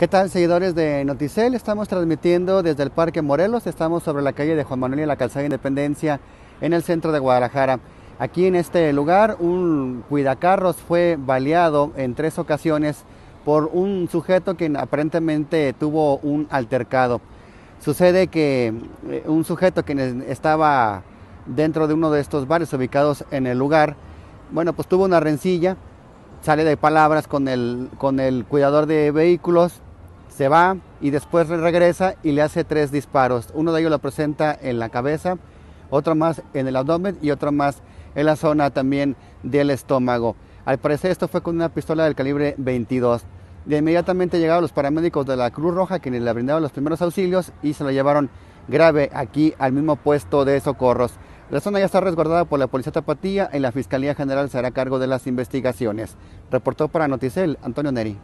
¿Qué tal seguidores de Noticel? Estamos transmitiendo desde el Parque Morelos, estamos sobre la calle de Juan Manuel y la Calzada Independencia en el centro de Guadalajara. Aquí en este lugar un cuidacarros fue baleado en tres ocasiones por un sujeto que aparentemente tuvo un altercado. Sucede que eh, un sujeto que estaba dentro de uno de estos bares ubicados en el lugar, bueno, pues tuvo una rencilla, sale de palabras con el cuidador de vehículos, se va y después regresa y le hace tres disparos. Uno de ellos lo presenta en la cabeza, otro más en el abdomen y otro más en la zona también del estómago. Al parecer esto fue con una pistola del calibre 22. De inmediatamente llegaron los paramédicos de la Cruz Roja quienes le brindaron los primeros auxilios y se lo llevaron grave aquí al mismo puesto de socorros. La zona ya está resguardada por la Policía Tapatía y la Fiscalía General se hará cargo de las investigaciones. Reportó para Noticel Antonio Neri.